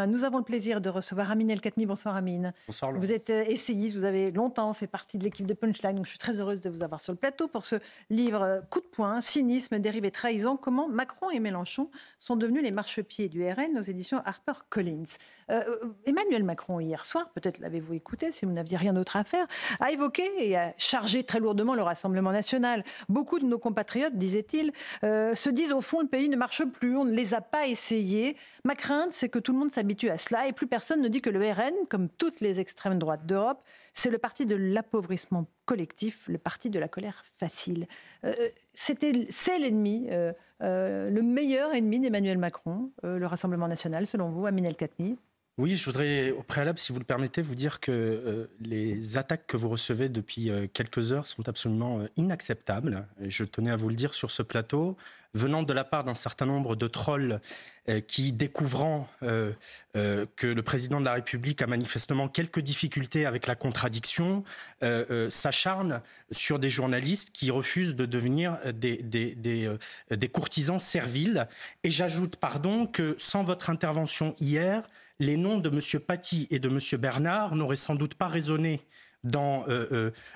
Euh, nous avons le plaisir de recevoir Amine El khatmi Bonsoir Amine. Bonsoir Vous êtes euh, essayiste, vous avez longtemps fait partie de l'équipe de Punchline, donc je suis très heureuse de vous avoir sur le plateau pour ce livre euh, Coup de poing, cynisme, dérivé, trahison, comment Macron et Mélenchon sont devenus les marchepieds du RN aux éditions Harper Collins. Emmanuel Macron, hier soir, peut-être l'avez-vous écouté si vous n'aviez rien d'autre à faire, a évoqué et a chargé très lourdement le Rassemblement national. Beaucoup de nos compatriotes, disait-il, se disent au fond le pays ne marche plus, on ne les a pas essayés. Ma crainte, c'est que tout le monde s'habille Habitué à cela et plus personne ne dit que le RN, comme toutes les extrêmes droites d'Europe, c'est le parti de l'appauvrissement collectif, le parti de la colère facile. Euh, euh, c'était, c'est l'ennemi, euh, le meilleur ennemi d'Emmanuel Macron, le Rassemblement national, selon vous, Amin El Khatmi oui, je voudrais au préalable, si vous le permettez, vous dire que les attaques que vous recevez depuis quelques heures sont absolument inacceptables. je tenais à vous le dire sur ce plateau venant de la part d'un certain nombre de trolls euh, qui, découvrant euh, euh, que le président de la République a manifestement quelques difficultés avec la contradiction, s'acharnent sur des journalistes qui refusent de devenir des, des, courtisans serviles. Et j'ajoute, pardon, que sans votre intervention hier, les noms de M. Paty et de M. Bernard n'auraient sans doute pas résonné dans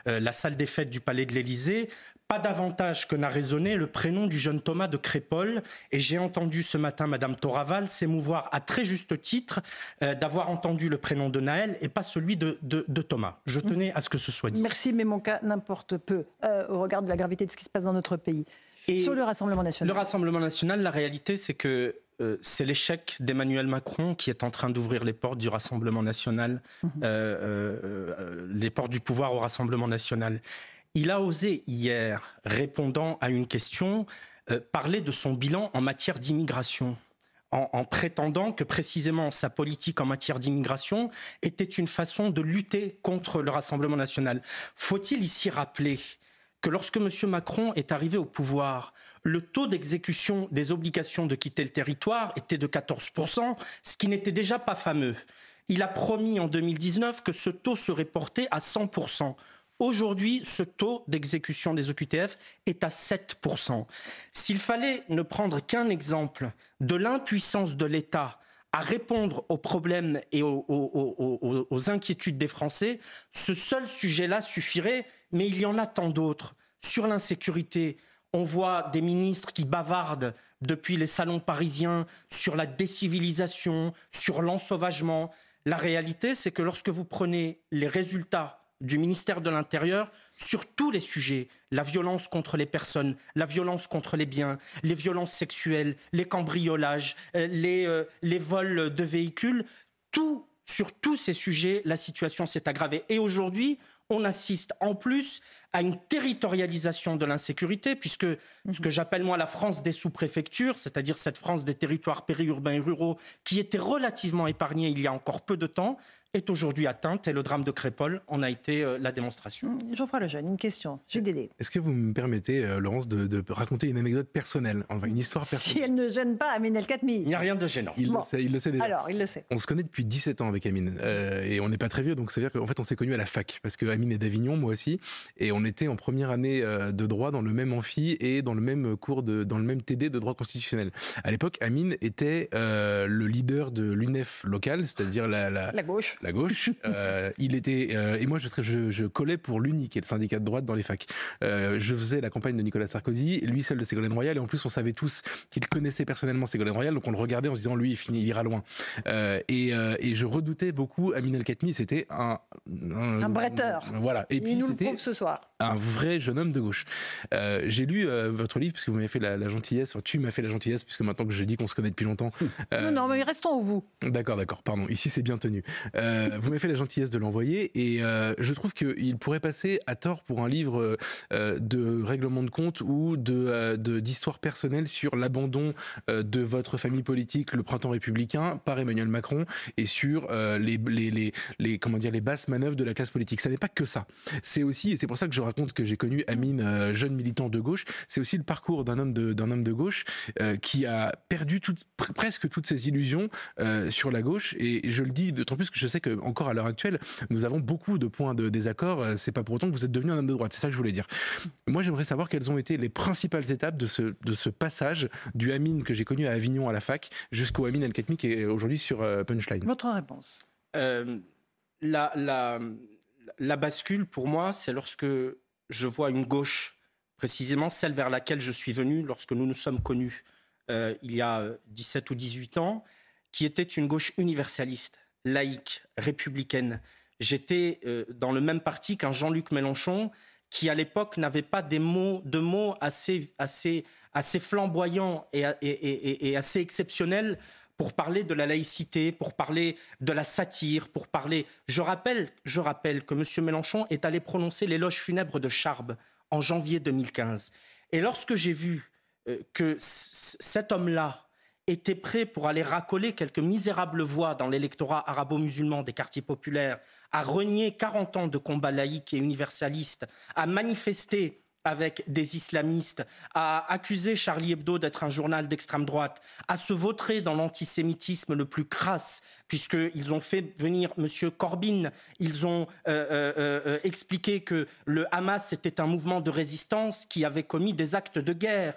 la salle des fêtes du Palais de l'Élysée pas davantage que n'a raisonné le prénom du jeune Thomas de Crépole, et j'ai entendu ce matin Madame Toraval s'émouvoir à très juste titre euh, d'avoir entendu le prénom de Naël et pas celui de, Thomas. Je mm. tenais à ce que ce soit dit. Merci, mais mon cas n'importe peu euh, au regard de la gravité de ce qui se passe dans notre pays. Et Sur le Rassemblement national. Le Rassemblement national, la réalité, c'est que euh, c'est l'échec d'Emmanuel Macron qui est en train d'ouvrir les portes du Rassemblement national, mm-hmm. les portes du pouvoir au Rassemblement national. Il a osé hier, répondant à une question, euh, parler de son bilan en matière d'immigration. En, en, prétendant que précisément sa politique en matière d'immigration était une façon de lutter contre le Rassemblement national. Faut-il ici rappeler que lorsque M. Macron est arrivé au pouvoir, le taux d'exécution des obligations de quitter le territoire était de 14%, ce qui n'était déjà pas fameux. Il a promis en 2019 que ce taux serait porté à 100%. Aujourd'hui, ce taux d'exécution des OQTF est à 7%. S'il fallait ne prendre qu'un exemple de l'impuissance de l'État à répondre aux problèmes et aux, aux inquiétudes des Français, ce seul sujet-là suffirait, mais il y en a tant d'autres. Sur l'insécurité, on voit des ministres qui bavardent depuis les salons parisiens sur la décivilisation, sur l'ensauvagement. La réalité, c'est que lorsque vous prenez les résultats du ministère de l'Intérieur sur tous les sujets. La violence contre les personnes, la violence contre les biens, les violences sexuelles, les cambriolages, euh, euh, les, vols de véhicules. Tout, sur tous ces sujets, la situation s'est aggravée. Et aujourd'hui, on assiste en plus à une territorialisation de l'insécurité, puisque ce que j'appelle moi la France des sous-préfectures, c'est-à-dire cette France des territoires périurbains et ruraux qui était relativement épargnée il y a encore peu de temps, est aujourd'hui atteinte et le drame de Crépole en a été euh, la démonstration. Geoffroy Lejeune, une question. Dédé. Est-ce que vous me permettez, euh, Laurence, de, raconter une anecdote personnelle, enfin une histoire personnelle Si elle ne gêne pas Amine El Il n'y a rien de gênant. Il, le sait, il, le sait, déjà. Alors, il le sait. On se connaît depuis 17 ans avec Amine euh, et on n'est pas très vieux, donc ça veut dire qu'en fait on s'est connus à la fac parce que est d'Avignon, moi aussi, et on était en première année de droit dans le même amphi et dans le même cours, de, dans le même TD de droit constitutionnel. À l'époque, Amine était le leader de l'UNEF local, c'est-à-dire la, la, la gauche la gauche. Euh, il était euh, et moi je, je, je, collais pour l'UNI, qui est le syndicat de droite dans les facs. Euh, je faisais la campagne de Nicolas Sarkozy, lui seul de Ségolène Royal, et en plus on savait tous qu'il connaissait personnellement Ségolène Royal, donc on le regardait en se disant lui il, finit, ira loin. Et, je redoutais beaucoup Amin El Khatmi, c'était un un, bretteur. Voilà. Et puis nous le prouve ce soir. Un vrai jeune homme de gauche. J'ai lu votre livre puisque vous m'avez fait la, gentillesse, tu m'as fait la gentillesse puisque maintenant que je dis qu'on se connaît depuis longtemps. non non mais restons au vous. D'accord d'accord pardon ici c'est bien tenu. Euh, vous m'avez fait la gentillesse de l'envoyer et euh, je trouve qu'il pourrait passer à tort pour un livre euh, de règlement de compte ou de d'histoire personnelle sur l'abandon de votre famille politique, le printemps républicain, par Emmanuel Macron et sur les, les, les, comment dire, les basses manœuvres de la classe politique. Ça n'est pas que ça. C'est aussi, et c'est pour ça que je raconte que j'ai connu Amine, jeune militant de gauche, c'est aussi le parcours d'un homme, de, homme de gauche qui a perdu presque toutes ses illusions sur la gauche et je le dis d'autant plus que je sais qu'encore que encore à l'heure actuelle, nous avons beaucoup de points de désaccord. Euh, c'est pas pour autant que vous êtes devenu un homme de droite. C'est ça que je voulais dire. Moi, j'aimerais savoir quelles ont été les principales étapes de ce, passage du Amine que j'ai connu à Avignon à la fac jusqu'au Amine El-Khatmi qui est aujourd'hui sur euh, Punchline. Votre réponse euh, la, bascule, pour moi, c'est lorsque je vois une gauche, précisément celle vers laquelle je suis venu lorsque nous nous sommes connus il y a 17 ou 18 ans, qui était une gauche universaliste laïque, républicaine. J'étais euh, dans le même parti qu'un Jean-Luc Mélenchon, qui à l'époque n'avait pas des mots, de mots assez, assez, assez flamboyants et, assez exceptionnels pour parler de la laïcité, pour parler de la satire, pour parler. Je rappelle, je rappelle que M. Mélenchon est allé prononcer l'éloge funèbre de Charbes en janvier 2015. Et lorsque j'ai vu euh, que cet homme-là, était prêt pour aller racoler quelques misérables voix dans l'électorat arabo-musulman des quartiers populaires, à renier 40 ans de combat laïque et universaliste, à manifester avec des islamistes, à accuser Charlie Hebdo d'être un journal d'extrême droite, à se vautrer dans l'antisémitisme le plus crasse puisqu'ils ont fait venir M. Corbyn, ils ont euh, euh, euh, expliqué que le Hamas était un mouvement de résistance qui avait commis des actes de guerre.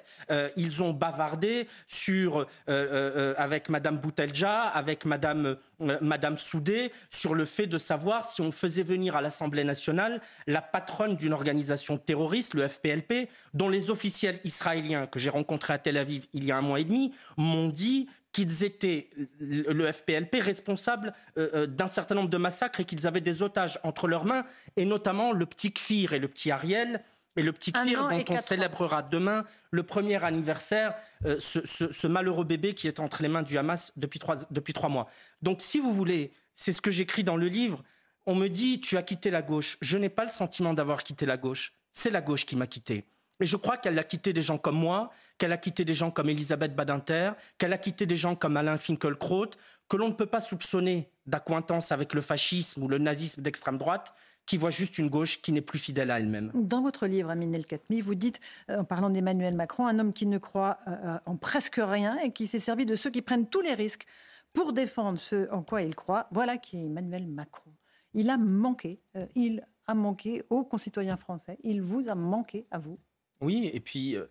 ils ont bavardé sur, avec Mme Boutelja, avec Mme, Madame Soudé, sur le fait de savoir si on faisait venir à l'Assemblée nationale la patronne d'une organisation terroriste, le FPLP, dont les officiels israéliens que j'ai rencontrés à Tel Aviv il y a un mois et demi m'ont dit qu'ils étaient, le FPLP, responsables euh, euh, d'un certain nombre de massacres et qu'ils avaient des otages entre leurs mains, et notamment le petit Kfir et le petit Ariel. Et le petit Kfir dont on célébrera demain le premier anniversaire, euh, ce, malheureux bébé qui est entre les mains du Hamas depuis trois, depuis trois mois. Donc si vous voulez, c'est ce que j'écris dans le livre, on me dit tu as quitté la gauche. Je n'ai pas le sentiment d'avoir quitté la gauche. C'est la gauche qui m'a quitté. Et je crois qu'elle a quitté des gens comme moi, qu'elle a quitté des gens comme Elisabeth Badinter, qu'elle a quitté des gens comme Alain Finkielkraut, que l'on ne peut pas soupçonner d'accointance avec le fascisme ou le nazisme d'extrême droite, qui voit juste une gauche qui n'est plus fidèle à elle-même. Dans votre livre, Aminel El vous dites, euh, en parlant d'Emmanuel Macron, un homme qui ne croit euh, en presque rien et qui s'est servi de ceux qui prennent tous les risques pour défendre ce en quoi il croit. Voilà qui est Emmanuel Macron. Il a manqué, euh, il a manqué aux concitoyens français, il vous a manqué à vous. Oui, et puis euh,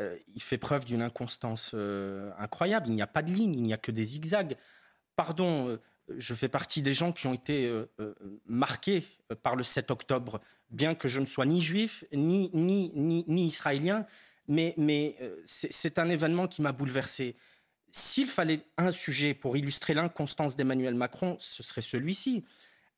euh, il fait preuve d'une inconstance euh, incroyable. Il n'y a pas de ligne, il n'y a que des zigzags. Pardon, je fais partie des gens qui ont été marqués par le 7 octobre, bien que je ne sois ni juif, ni, ni, ni, israélien, mais, mais c'est un événement qui m'a bouleversé. S'il fallait un sujet pour illustrer l'inconstance d'Emmanuel Macron, ce serait celui-ci.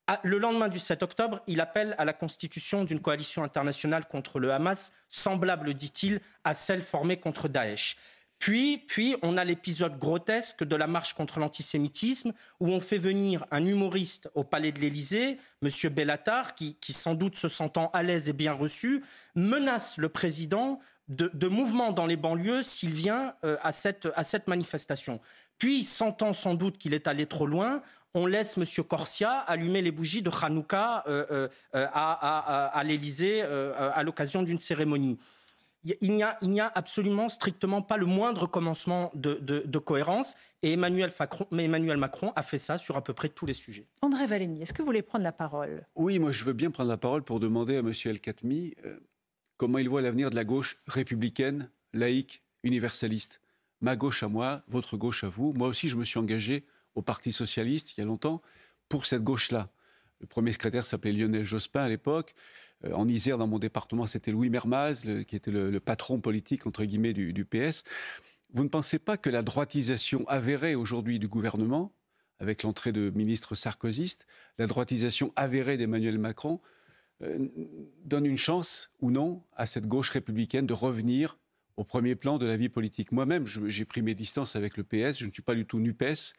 Ah, le lendemain du 7 octobre, il appelle à la constitution d'une coalition internationale contre le Hamas, semblable, dit-il, à celle formée contre Daesh. Puis, puis on a l'épisode grotesque de la marche contre l'antisémitisme, où on fait venir un humoriste au palais de l'Élysée, M. Bellatar, qui, sans doute se sentant à l'aise et bien reçu, menace le président de, mouvement mouvements dans les banlieues s'il vient euh, à, cette, à cette manifestation. Puis, sentant sans doute qu'il est allé trop loin, on laisse M. Corsia allumer les bougies de Hanouka euh, euh, euh, à, à, à l'Élysée à l'occasion d'une cérémonie. Il n'y, a, absolument strictement pas le moindre commencement de, cohérence. Et Emmanuel, Emmanuel, Macron a fait ça sur à peu près tous les sujets. André Valény, est-ce que vous voulez prendre la parole Oui, moi je veux bien prendre la parole pour demander à M. El Khatmi comment il voit l'avenir de la gauche républicaine, laïque, universaliste. Ma gauche à moi, votre gauche à vous. Moi aussi, je me suis engagé au Parti socialiste il y a longtemps pour cette gauche-là. Le premier secrétaire s'appelait Lionel Jospin à l'époque. Euh, en Isère, dans mon département, c'était Louis Mermaz, qui était le, patron politique, entre guillemets, du, PS. Vous ne pensez pas que la droitisation avérée aujourd'hui du gouvernement, avec l'entrée de ministres sarkozystes, la droitisation avérée d'Emmanuel Macron, euh, donne une chance ou non à cette gauche républicaine de revenir au premier plan de la vie politique Moi-même, j'ai pris mes distances avec le PS, je ne suis pas du tout NUPES,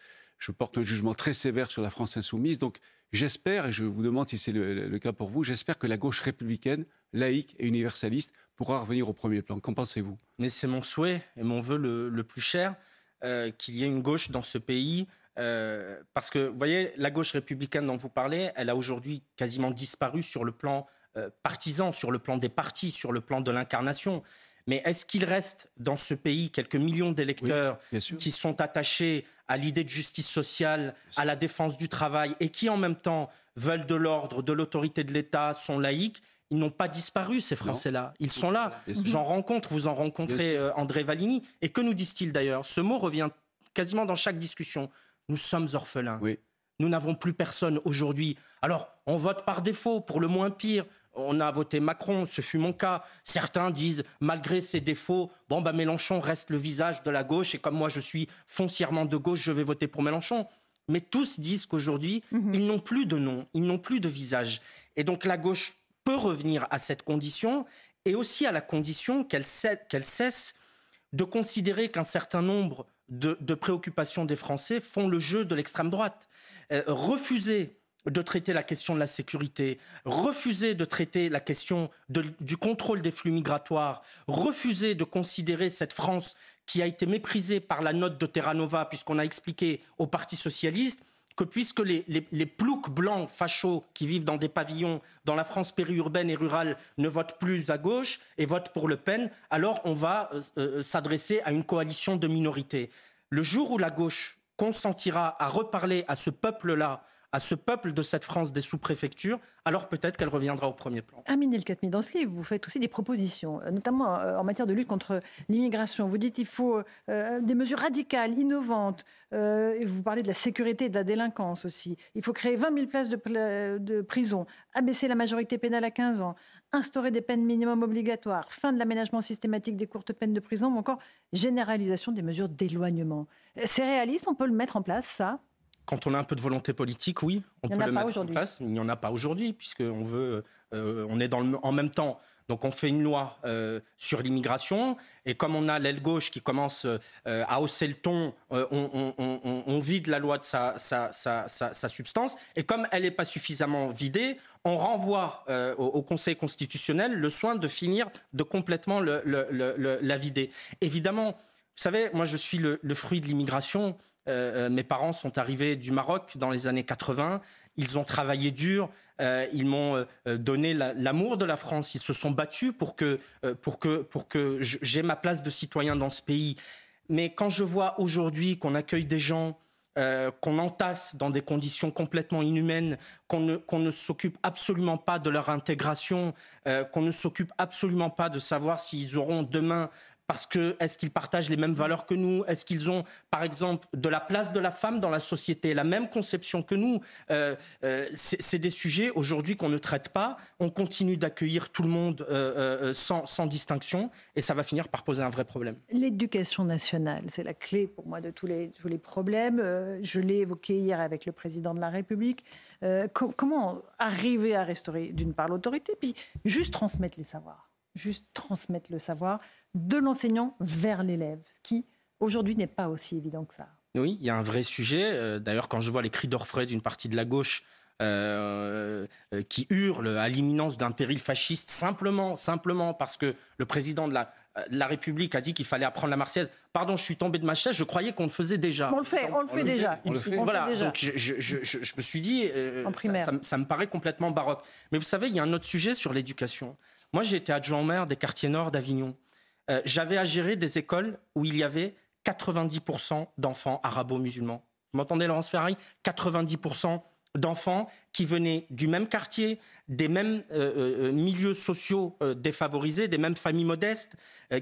je porte un jugement très sévère sur la France insoumise. Donc j'espère, et je vous demande si c'est le, cas pour vous, j'espère que la gauche républicaine, laïque et universaliste pourra revenir au premier plan. Qu'en pensez-vous Mais c'est mon souhait et mon vœu le, plus cher, euh, qu'il y ait une gauche dans ce pays. Euh, parce que, vous voyez, la gauche républicaine dont vous parlez, elle a aujourd'hui quasiment disparu sur le plan euh, partisan, sur le plan des partis, sur le plan de l'incarnation. Mais est-ce qu'il reste dans ce pays quelques millions d'électeurs qui sont attachés à l'idée de justice sociale, à la défense du travail et qui en même temps veulent de l'ordre, de l'autorité de l'État, sont laïcs ils n'ont pas disparu, ces Français-là. Ils sont là. J'en rencontre, vous en rencontrez euh, André Valigny. Et que nous disent-ils d'ailleurs Ce mot revient quasiment dans chaque discussion. Nous sommes orphelins. Oui. Nous n'avons plus personne aujourd'hui. Alors, on vote par défaut pour le moins pire, on a voté Macron, ce fut mon cas. Certains disent, malgré ses défauts, bon, bah, Mélenchon reste le visage de la gauche, et comme moi je suis foncièrement de gauche, je vais voter pour Mélenchon. Mais tous disent qu'aujourd'hui, mhm. ils n'ont plus de nom, ils n'ont plus de visage. Et donc la gauche peut revenir à cette condition, et aussi à la condition qu'elle cesse de considérer qu'un certain nombre de, préoccupations des Français font le jeu de l'extrême droite. Euh, refuser de traiter la question de la sécurité, refuser de traiter la question du contrôle des flux migratoires, refuser de considérer cette France qui a été méprisée par la note de Terranova, puisqu'on a expliqué au Parti socialiste que puisque les, ploucs blancs fachos qui vivent dans des pavillons dans la France périurbaine et rurale ne votent plus à gauche et votent pour Le Pen, alors on va euh, euh, s'adresser à une coalition de minorités. Le jour où la gauche consentira à reparler à ce peuple-là à ce peuple de cette France des sous-préfectures, alors peut-être qu'elle reviendra au premier plan. Amine ah, El livre, vous faites aussi des propositions, euh, notamment euh, en matière de lutte contre l'immigration. Vous dites qu'il faut euh, des mesures radicales, innovantes. et vous parlez de la sécurité et de la délinquance aussi. Il faut créer 20 000 places de, de prison, abaisser la majorité pénale à 15 ans, instaurer des peines minimum obligatoires, fin de l'aménagement systématique des courtes peines de prison ou encore généralisation des mesures d'éloignement. C'est réaliste On peut le mettre en place, ça quand on a un peu de volonté politique, oui, on peut le mettre en place. Il n'y en a pas aujourd'hui, puisque puisqu'on veut, euh, on est dans en même temps. Donc on fait une loi euh, sur l'immigration, et comme on a l'aile gauche qui commence euh, à hausser le ton, on, vide la loi de sa, sa, substance, et comme elle n'est pas suffisamment vidée, on renvoie au, Conseil constitutionnel le soin de finir de complètement la vider. Évidemment, vous savez, moi je suis le, fruit de l'immigration. Euh, euh, mes parents sont arrivés du Maroc dans les années 80. Ils ont travaillé dur, euh, ils m'ont donné l'amour de la France, ils se sont battus pour que, pour que, pour que j'ai ma place de citoyen dans ce pays. Mais quand je vois aujourd'hui qu'on accueille des gens qu'on entasse dans des conditions complètement inhumaines, qu'on ne, ne s'occupe absolument pas de leur intégration, qu'on ne s'occupe absolument pas de savoir s'ils auront demain parce que est-ce qu'ils partagent les mêmes valeurs que nous Est-ce qu'ils ont, par exemple, de la place de la femme dans la société, la même conception que nous euh, euh, C'est des sujets aujourd'hui qu'on ne traite pas. On continue d'accueillir tout le monde euh, sans, distinction et ça va finir par poser un vrai problème. L'éducation nationale, c'est la clé pour moi de tous les, tous les problèmes. je l'ai évoqué hier avec le président de la République. comment arriver à restaurer d'une part l'autorité, puis juste transmettre les savoirs, juste transmettre le savoir de l'enseignant vers l'élève, ce qui aujourd'hui n'est pas aussi évident que ça. Oui, il y a un vrai sujet. Euh, d'ailleurs, quand je vois les cris d'orfraie d'une partie de la gauche euh, euh, qui hurle à l'imminence d'un péril fasciste simplement, simplement parce que le président de la, République a dit qu'il fallait apprendre la Marseillaise. Pardon, je suis tombé de ma chaise, je croyais qu'on le faisait déjà. On le fait, on, le fait déjà. Voilà, donc je, me suis dit, en ça, ça, me paraît complètement baroque. Mais vous savez, il y a un autre sujet sur l'éducation. Moi, j'ai été adjoint au maire des quartiers nord d'Avignon. Euh, j'avais à gérer des écoles où il y avait 90% d'enfants arabo-musulmans. Vous m'entendez, Laurence Ferrari 90% d'enfants qui venaient du même quartier, des mêmes euh, euh, milieux sociaux défavorisés, des mêmes familles modestes,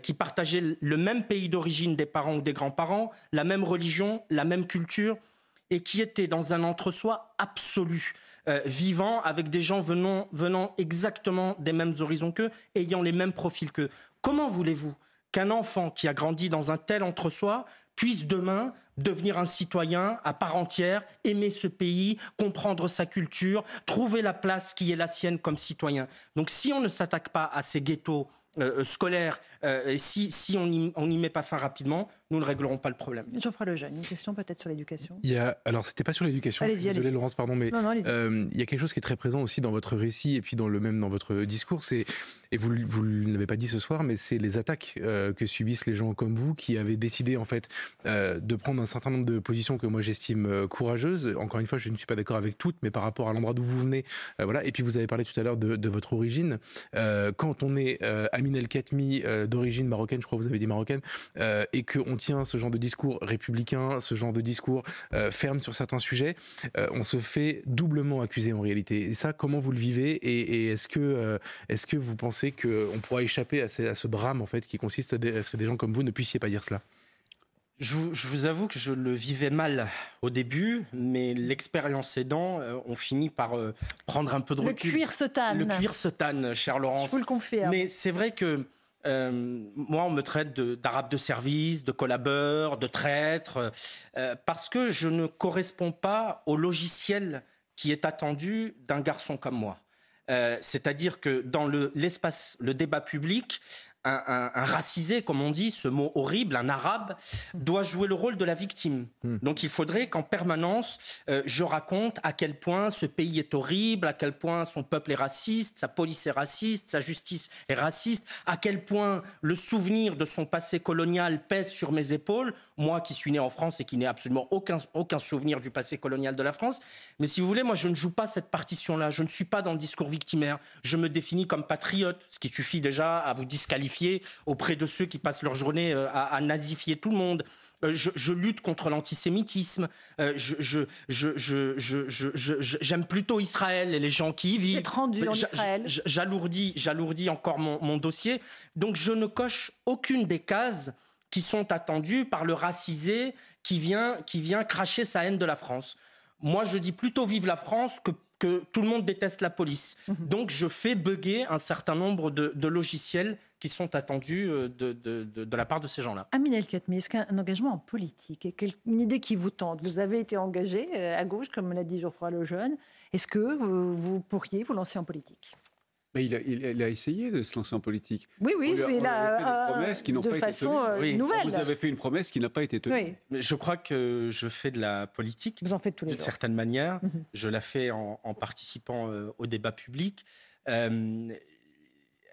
qui partageaient le même pays d'origine des parents ou des grands-parents, la même religion, la même culture, et qui étaient dans un entre-soi absolu, vivant avec des gens venant, venant exactement des mêmes horizons qu'eux, ayant les mêmes profils qu'eux. Comment voulez-vous qu'un enfant qui a grandi dans un tel entre-soi puisse demain devenir un citoyen à part entière, aimer ce pays, comprendre sa culture, trouver la place qui est la sienne comme citoyen. Donc si on ne s'attaque pas à ces ghettos euh, scolaires, euh, si on n'y met pas fin rapidement, nous ne réglerons pas le problème. Geoffroy Lejeune, une question peut-être sur l'éducation il y a, Alors, c'était pas sur l'éducation, désolé Laurence, pardon, mais euh, il y a quelque chose qui est très présent aussi dans votre récit et puis dans le même dans votre discours, c'est, et vous, vous ne l'avez pas dit ce soir, mais c'est les attaques euh, que subissent les gens comme vous qui avaient décidé en fait euh, de prendre un certain nombre de positions que moi j'estime courageuses. Encore une fois, je ne suis pas d'accord avec toutes, mais par rapport à l'endroit d'où vous venez, voilà. Et puis vous avez parlé tout à l'heure de, votre origine. quand on est Amin El Khatmi d'origine marocaine, je crois que vous avez dit marocaine, et qu'on ce genre de discours républicain, ce genre de discours euh, ferme sur certains sujets, euh, on se fait doublement accuser en réalité. Et ça, comment vous le vivez Et, est-ce que, euh, est-ce que vous pensez qu'on pourra échapper à ce, drame en fait qui consiste à, ce que des gens comme vous ne puissiez pas dire cela je vous, avoue que je le vivais mal au début, mais l'expérience aidant, on finit par prendre un peu de recul. Le cuir se tanne. Le cuir se tanne, cher Laurence. Je vous le confirme. Mais c'est vrai que euh, moi, on me traite d'arabe de, service, de collabeur, de traître, euh, parce que je ne correspond pas au logiciel qui est attendu d'un garçon comme moi. Euh, c'est-à-dire que dans l'espace, le, débat public, un, racisé, comme on dit, ce mot horrible, un arabe, doit jouer le rôle de la victime. Hmm. Donc il faudrait qu'en permanence, euh, je raconte à quel point ce pays est horrible, à quel point son peuple est raciste, sa police est raciste, sa justice est raciste, à quel point le souvenir de son passé colonial pèse sur mes épaules, moi qui suis né en France et qui n'ai absolument aucun, aucun souvenir du passé colonial de la France. Mais si vous voulez, moi je ne joue pas cette partition-là, je ne suis pas dans le discours victimaire, je me définis comme patriote, ce qui suffit déjà à vous disqualifier auprès de ceux qui passent leur journée euh, à, nazifier tout le monde. Euh, je, lutte contre l'antisémitisme. Euh, je, j'aime plutôt Israël et les gens qui y vivent. Israël. J'alourdis, j'alourdis encore mon, dossier. Donc je ne coche aucune des cases qui sont attendues par le racisé qui vient, qui vient cracher sa haine de la France. Moi, je dis plutôt vive la France que que tout le monde déteste la police. Mmh. Donc je fais bugger un certain nombre de, de logiciels qui sont attendus euh, de, la part de ces gens-là. Amine El Khatmi, est-ce qu'un engagement en politique, une idée qui vous tente Vous avez été engagé euh, à gauche, comme l'a dit Geoffroy Lejeune. Est-ce que euh, vous pourriez vous lancer en politique il a, essayé de se lancer en politique. Oui, oui, mais fait de façon nouvelle. Vous avez fait une promesse qui n'a pas été tenue. Mais je crois que je fais de la politique. Vous en faites tous les D'une certaine manière, mhm. je la fais en, participant aux au débat public.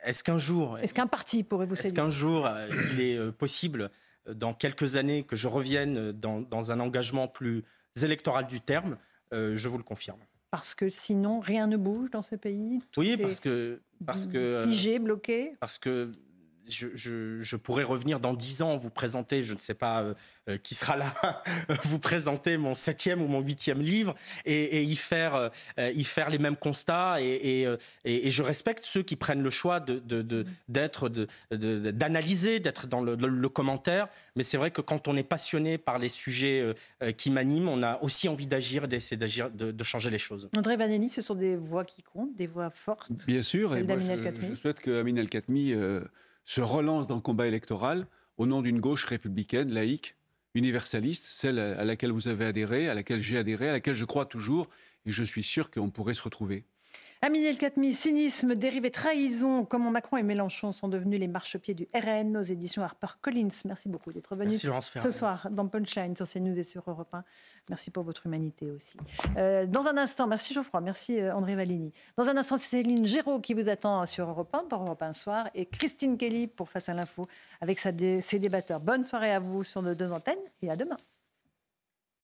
Est-ce qu'un jour. Est-ce qu'un parti pourrait vous Est-ce qu'un jour, euh, il est euh, possible, euh, dans quelques années, que je revienne dans, un engagement plus électoral du terme Je vous le confirme. Parce que sinon, rien ne bouge dans ce pays Oui, parce que. Parce que figé, bloqué Parce que je, pourrais revenir dans dix ans, vous présenter, je ne sais pas euh, euh, qui sera là, vous présenter mon septième ou mon huitième livre et, y, faire, euh, y faire les mêmes constats. Et, je respecte ceux qui prennent le choix d'être, de, d'analyser, d'être dans le, commentaire. Mais c'est vrai que quand on est passionné par les sujets qui m'animent, on a aussi envie d'agir, d'essayer d'agir, de, changer les choses. André Vanelli, ce sont des voix qui comptent, des voix fortes. Bien sûr, et je, souhaite que Amine El-Khatmi se relance dans le combat électoral au nom d'une gauche républicaine, laïque, universaliste, celle à laquelle vous avez adhéré, à laquelle j'ai adhéré, à laquelle je crois toujours, et je suis sûr qu'on pourrait se retrouver. El Khatmi, cynisme, dérivé, trahison, comment Macron et Mélenchon sont devenus les marchepieds du RN aux éditions HarperCollins. Merci beaucoup d'être venu ce soir dans Punchline sur CNews et sur Europe 1. Merci pour votre humanité aussi. Euh, dans un instant, merci Geoffroy, merci euh, André Vallini. Dans un instant, c'est Céline Géraud qui vous attend sur Europe 1 pour Europe 1 Soir et Christine Kelly pour Face à l'info avec sa ses débatteurs. Bonne soirée à vous sur nos deux antennes et à demain.